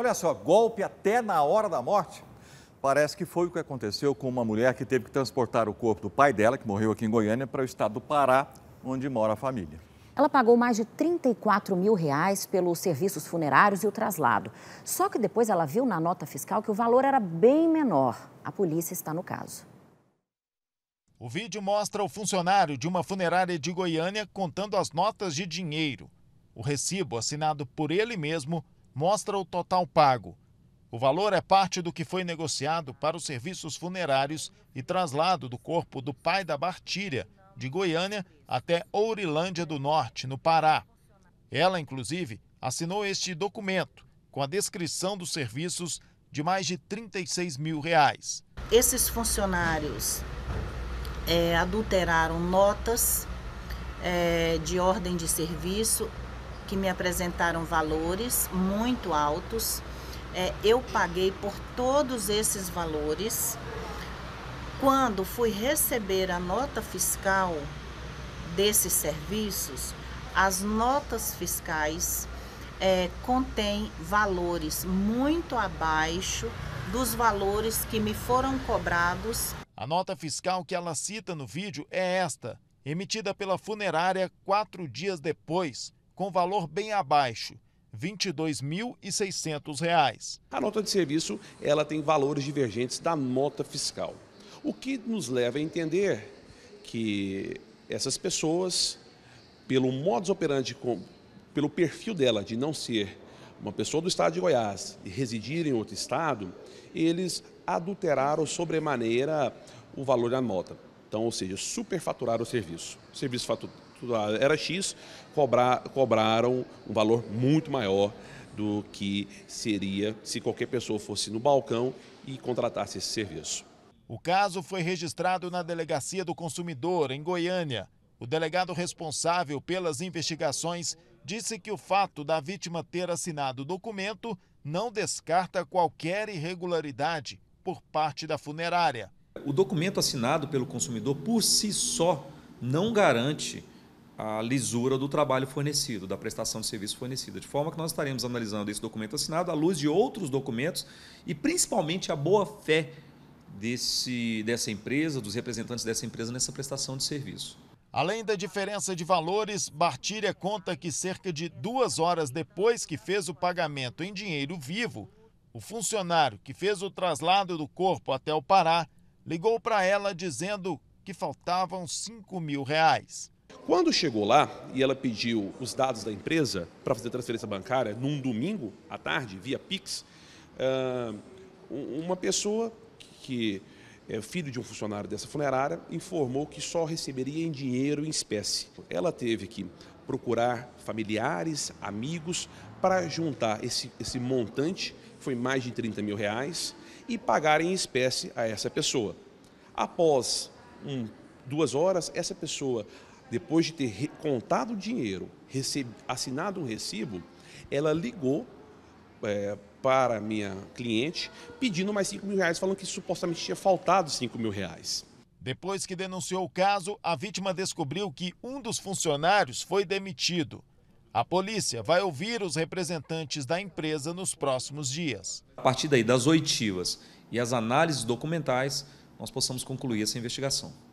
Olha só, golpe até na hora da morte. Parece que foi o que aconteceu com uma mulher que teve que transportar o corpo do pai dela, que morreu aqui em Goiânia, para o estado do Pará, onde mora a família. Ela pagou mais de 34 mil reais pelos serviços funerários e o traslado. Só que depois ela viu na nota fiscal que o valor era bem menor. A polícia está no caso. O vídeo mostra o funcionário de uma funerária de Goiânia contando as notas de dinheiro. O recibo, assinado por ele mesmo, mostra o total pago. O valor é parte do que foi negociado para os serviços funerários e traslado do corpo do pai da Bartíria, de Goiânia até Ourilândia do Norte, no Pará. Ela, inclusive, assinou este documento com a descrição dos serviços de mais de 36 mil reais. Esses funcionários é, adulteraram notas é, de ordem de serviço que me apresentaram valores muito altos. É, eu paguei por todos esses valores. Quando fui receber a nota fiscal desses serviços, as notas fiscais é, contêm valores muito abaixo dos valores que me foram cobrados. A nota fiscal que ela cita no vídeo é esta, emitida pela funerária quatro dias depois, com valor bem abaixo, R$ 22.600. A nota de serviço ela tem valores divergentes da nota fiscal, o que nos leva a entender que essas pessoas, pelo modus operandi, pelo perfil dela de não ser uma pessoa do estado de Goiás e residir em outro estado, eles adulteraram sobremaneira o valor da nota. Então, ou seja, superfaturaram o serviço. O serviço faturado era X, cobrar, cobraram um valor muito maior do que seria se qualquer pessoa fosse no balcão e contratasse esse serviço. O caso foi registrado na Delegacia do Consumidor, em Goiânia. O delegado responsável pelas investigações disse que o fato da vítima ter assinado o documento não descarta qualquer irregularidade por parte da funerária. O documento assinado pelo consumidor por si só não garante a lisura do trabalho fornecido, da prestação de serviço fornecida, de forma que nós estaremos analisando esse documento assinado à luz de outros documentos e principalmente a boa fé desse, dessa empresa, dos representantes dessa empresa nessa prestação de serviço. Além da diferença de valores, Bartilha conta que cerca de duas horas depois que fez o pagamento em dinheiro vivo, o funcionário que fez o traslado do corpo até o Pará ligou para ela dizendo que faltavam 5 mil reais. Quando chegou lá e ela pediu os dados da empresa para fazer transferência bancária num domingo à tarde, via Pix, ah, uma pessoa que é filho de um funcionário dessa funerária informou que só receberia em dinheiro em espécie. Ela teve que procurar familiares, amigos, para juntar esse, esse montante, que foi mais de 30 mil reais, e pagar em espécie a essa pessoa. Após um, duas horas, essa pessoa, depois de ter contado o dinheiro, recebe, assinado um recibo, ela ligou é, para minha cliente pedindo mais 5 mil reais, falando que supostamente tinha faltado 5 mil reais. Depois que denunciou o caso, a vítima descobriu que um dos funcionários foi demitido. A polícia vai ouvir os representantes da empresa nos próximos dias. A partir daí das oitivas e as análises documentais, nós possamos concluir essa investigação.